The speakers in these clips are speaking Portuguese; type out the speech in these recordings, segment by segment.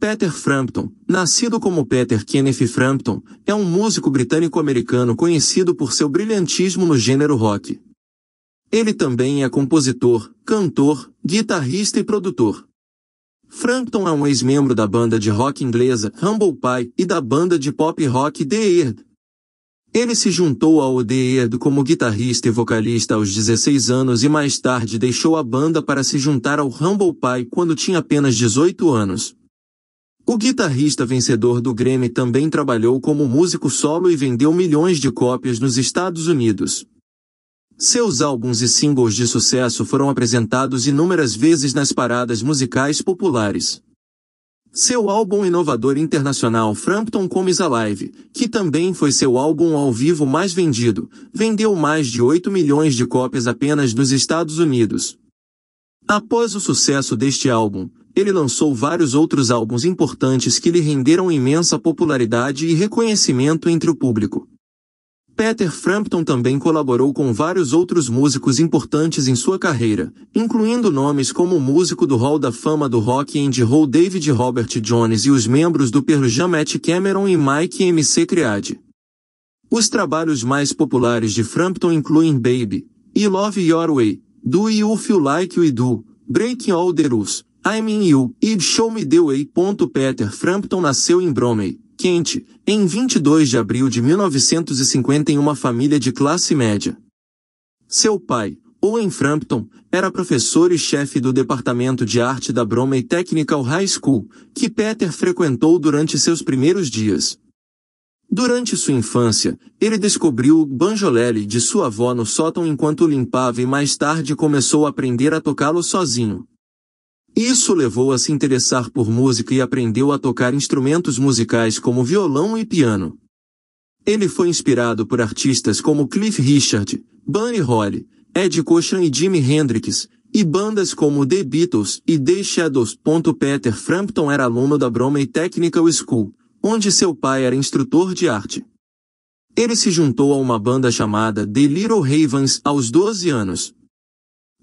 Peter Frampton, nascido como Peter Kenneth Frampton, é um músico britânico-americano conhecido por seu brilhantismo no gênero rock. Ele também é compositor, cantor, guitarrista e produtor. Frampton é um ex-membro da banda de rock inglesa Humble Pie e da banda de pop rock The Eard. Ele se juntou ao The Eard como guitarrista e vocalista aos 16 anos e mais tarde deixou a banda para se juntar ao Humble Pie quando tinha apenas 18 anos. O guitarrista vencedor do Grammy também trabalhou como músico solo e vendeu milhões de cópias nos Estados Unidos. Seus álbuns e singles de sucesso foram apresentados inúmeras vezes nas paradas musicais populares. Seu álbum inovador internacional Frampton Comes Alive, que também foi seu álbum ao vivo mais vendido, vendeu mais de 8 milhões de cópias apenas nos Estados Unidos. Após o sucesso deste álbum, ele lançou vários outros álbuns importantes que lhe renderam imensa popularidade e reconhecimento entre o público. Peter Frampton também colaborou com vários outros músicos importantes em sua carreira, incluindo nomes como o músico do Hall da Fama do Rock and Roll David Robert Jones e os membros do Pearl Jam Matt Cameron e Mike MC Criade. Os trabalhos mais populares de Frampton incluem Baby, I Love Your Way, Do You Feel Like You Do, Breaking All The Rules, I'm in you, it show me the way. Peter Frampton nasceu em Bromley, Kent, em 22 de abril de 1950 em uma família de classe média. Seu pai, Owen Frampton, era professor e chefe do departamento de arte da Bromley Technical High School, que Peter frequentou durante seus primeiros dias. Durante sua infância, ele descobriu o banjolele de sua avó no sótão enquanto limpava e mais tarde começou a aprender a tocá-lo sozinho. Isso levou a se interessar por música e aprendeu a tocar instrumentos musicais como violão e piano. Ele foi inspirado por artistas como Cliff Richard, Bunny Holly, Ed Cochran e Jimi Hendrix, e bandas como The Beatles e The Shadows. Peter Frampton era aluno da Bromley Technical School, onde seu pai era instrutor de arte. Ele se juntou a uma banda chamada The Little Ravens aos 12 anos,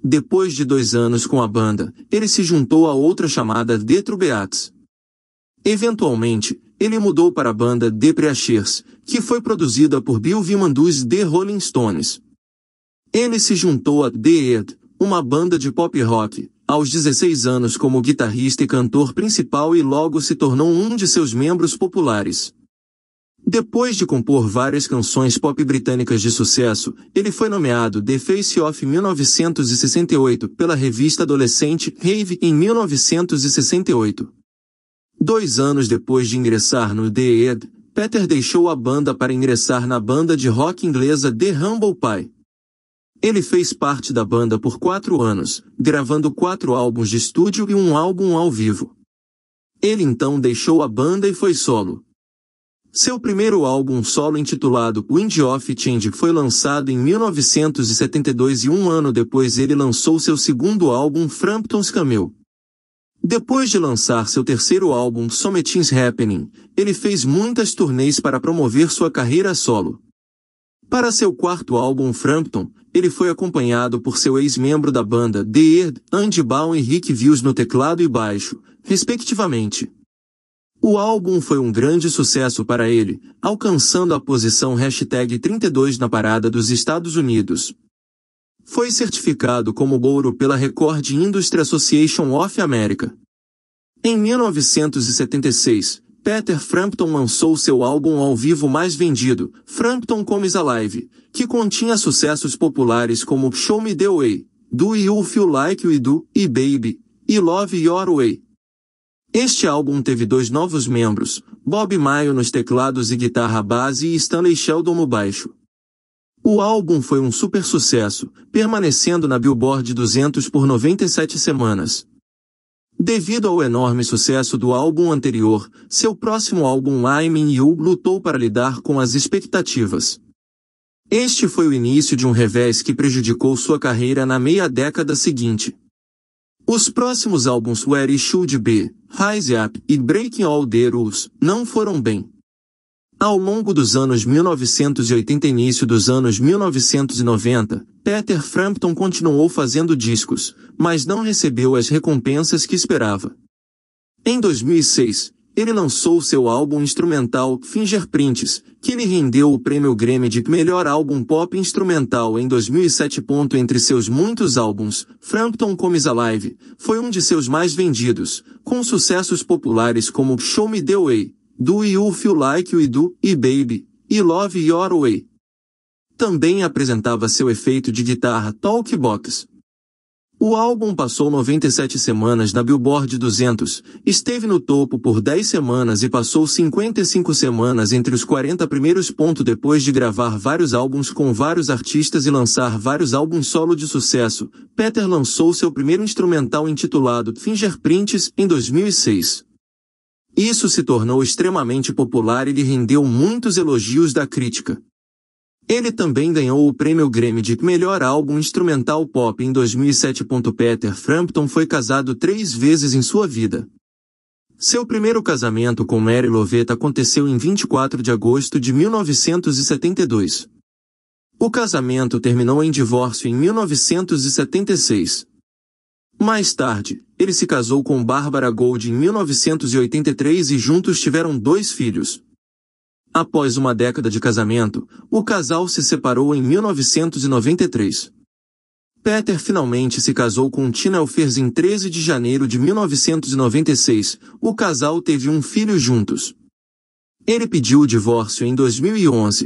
depois de dois anos com a banda, ele se juntou a outra chamada Detro Beats. Eventualmente, ele mudou para a banda The Preachers, que foi produzida por Bill Vimandus The Rolling Stones. Ele se juntou a The Ed, uma banda de pop rock, aos 16 anos como guitarrista e cantor principal e logo se tornou um de seus membros populares. Depois de compor várias canções pop britânicas de sucesso, ele foi nomeado The Face Off 1968 pela revista adolescente Rave em 1968. Dois anos depois de ingressar no The Ed, Peter deixou a banda para ingressar na banda de rock inglesa The Humble Pie. Ele fez parte da banda por quatro anos, gravando quatro álbuns de estúdio e um álbum ao vivo. Ele então deixou a banda e foi solo. Seu primeiro álbum solo intitulado Wind of Change foi lançado em 1972 e um ano depois ele lançou seu segundo álbum Frampton's Camel. Depois de lançar seu terceiro álbum Something's Happening, ele fez muitas turnês para promover sua carreira solo. Para seu quarto álbum Frampton, ele foi acompanhado por seu ex-membro da banda The Erd, Andy Ball e Rick Views no teclado e baixo, respectivamente. O álbum foi um grande sucesso para ele, alcançando a posição 32 na parada dos Estados Unidos. Foi certificado como ouro pela Record Industry Association of America. Em 1976, Peter Frampton lançou seu álbum ao vivo mais vendido, Frampton Comes Alive, que continha sucessos populares como Show Me The Way, Do You Feel Like You Do e Baby, e Love Your Way. Este álbum teve dois novos membros, Bob Maio nos teclados e guitarra base e Stanley Sheldon no baixo. O álbum foi um super sucesso, permanecendo na Billboard 200 por 97 semanas. Devido ao enorme sucesso do álbum anterior, seu próximo álbum I'm In You lutou para lidar com as expectativas. Este foi o início de um revés que prejudicou sua carreira na meia década seguinte. Os próximos álbuns Where It Should Be, Rise Up e Breaking All the Rules não foram bem. Ao longo dos anos 1980 e início dos anos 1990, Peter Frampton continuou fazendo discos, mas não recebeu as recompensas que esperava. Em 2006, ele lançou seu álbum instrumental Fingerprints, que lhe rendeu o prêmio Grammy de Melhor Álbum Pop Instrumental em 2007. Entre seus muitos álbuns, Frampton Comes Alive foi um de seus mais vendidos, com sucessos populares como Show Me The Way, Do You Feel Like You Do e Baby, e Love Your Way. Também apresentava seu efeito de guitarra Talkbox, o álbum passou 97 semanas na Billboard 200, esteve no topo por 10 semanas e passou 55 semanas entre os 40 primeiros. pontos depois de gravar vários álbuns com vários artistas e lançar vários álbuns solo de sucesso, Peter lançou seu primeiro instrumental intitulado Fingerprints em 2006. Isso se tornou extremamente popular e lhe rendeu muitos elogios da crítica. Ele também ganhou o prêmio Grammy de Melhor Álbum Instrumental Pop em 2007. Peter Frampton foi casado três vezes em sua vida. Seu primeiro casamento com Mary Lovett aconteceu em 24 de agosto de 1972. O casamento terminou em divórcio em 1976. Mais tarde, ele se casou com Barbara Gold em 1983 e juntos tiveram dois filhos. Após uma década de casamento, o casal se separou em 1993. Peter finalmente se casou com Tina Elfers em 13 de janeiro de 1996. O casal teve um filho juntos. Ele pediu o divórcio em 2011,